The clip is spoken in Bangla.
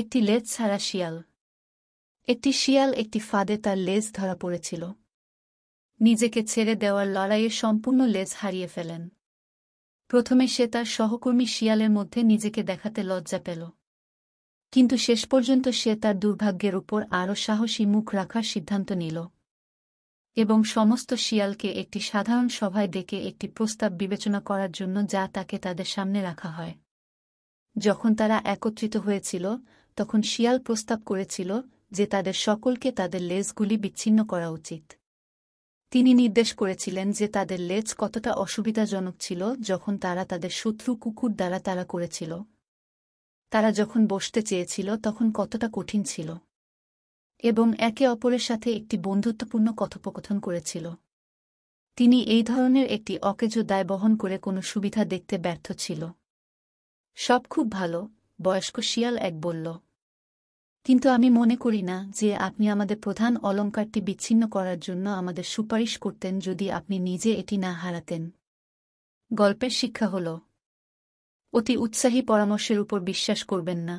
একটি লেজ ছাড়া শিয়াল একটি শিয়াল একটি ফাঁদে তার লেজ ধরা পড়েছিল নিজেকে ছেড়ে দেওয়ার লড়াইয়ে সম্পূর্ণ লেজ হারিয়ে ফেলেন প্রথমে সে তার সহকর্মী শিয়ালের মধ্যে নিজেকে দেখাতে লজ্জা পেল কিন্তু শেষ পর্যন্ত সে তার দুর্ভাগ্যের উপর আরও সাহসী মুখ রাখার সিদ্ধান্ত নিল এবং সমস্ত শিয়ালকে একটি সাধারণ সভায় ডেকে একটি প্রস্তাব বিবেচনা করার জন্য যা তাকে তাদের সামনে রাখা হয় যখন তারা একত্রিত হয়েছিল তখন শিয়াল প্রস্তাব করেছিল যে তাদের সকলকে তাদের লেজগুলি বিচ্ছিন্ন করা উচিত তিনি নির্দেশ করেছিলেন যে তাদের লেজ কতটা অসুবিধাজনক ছিল যখন তারা তাদের শত্রু কুকুর দ্বারা তারা করেছিল তারা যখন বসতে চেয়েছিল তখন কতটা কঠিন ছিল এবং একে অপরের সাথে একটি বন্ধুত্বপূর্ণ কথোপকথন করেছিল তিনি এই ধরনের একটি অকেজ দায় বহন করে কোনো সুবিধা দেখতে ব্যর্থ ছিল সব খুব ভালো বয়স্ক শিয়াল এক বলল কিন্তু আমি মনে করি না যে আপনি আমাদের প্রধান অলঙ্কারটি বিচ্ছিন্ন করার জন্য আমাদের সুপারিশ করতেন যদি আপনি নিজে এটি না হারাতেন গল্পের শিক্ষা হল অতি উৎসাহী পরামর্শের উপর বিশ্বাস করবেন না